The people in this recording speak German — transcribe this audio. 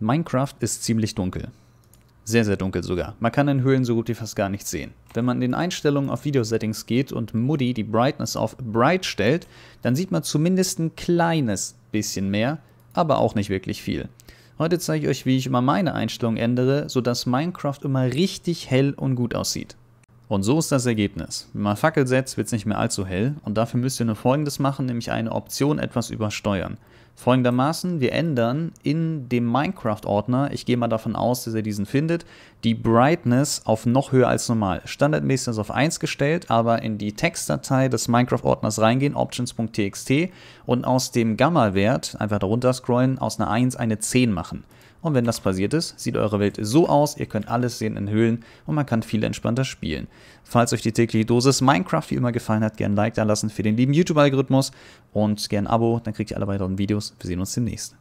Minecraft ist ziemlich dunkel. Sehr, sehr dunkel sogar. Man kann in Höhlen so gut wie fast gar nichts sehen. Wenn man in den Einstellungen auf Video-Settings geht und Moody die Brightness auf Bright stellt, dann sieht man zumindest ein kleines bisschen mehr, aber auch nicht wirklich viel. Heute zeige ich euch, wie ich immer meine Einstellung ändere, sodass Minecraft immer richtig hell und gut aussieht. Und so ist das Ergebnis. Wenn man Fackel setzt, wird es nicht mehr allzu hell und dafür müsst ihr nur folgendes machen, nämlich eine Option etwas übersteuern. Folgendermaßen, wir ändern in dem Minecraft-Ordner, ich gehe mal davon aus, dass ihr diesen findet, die Brightness auf noch höher als normal. Standardmäßig ist auf 1 gestellt, aber in die Textdatei des Minecraft-Ordners reingehen, options.txt und aus dem Gamma-Wert, einfach darunter scrollen, aus einer 1 eine 10 machen. Und wenn das passiert ist, sieht eure Welt so aus, ihr könnt alles sehen in Höhlen und man kann viel entspannter spielen. Falls euch die tägliche Dosis Minecraft wie immer gefallen hat, gerne ein Like da lassen für den lieben YouTube-Algorithmus und gerne ein Abo, dann kriegt ihr alle weiteren Videos viram-se nisso.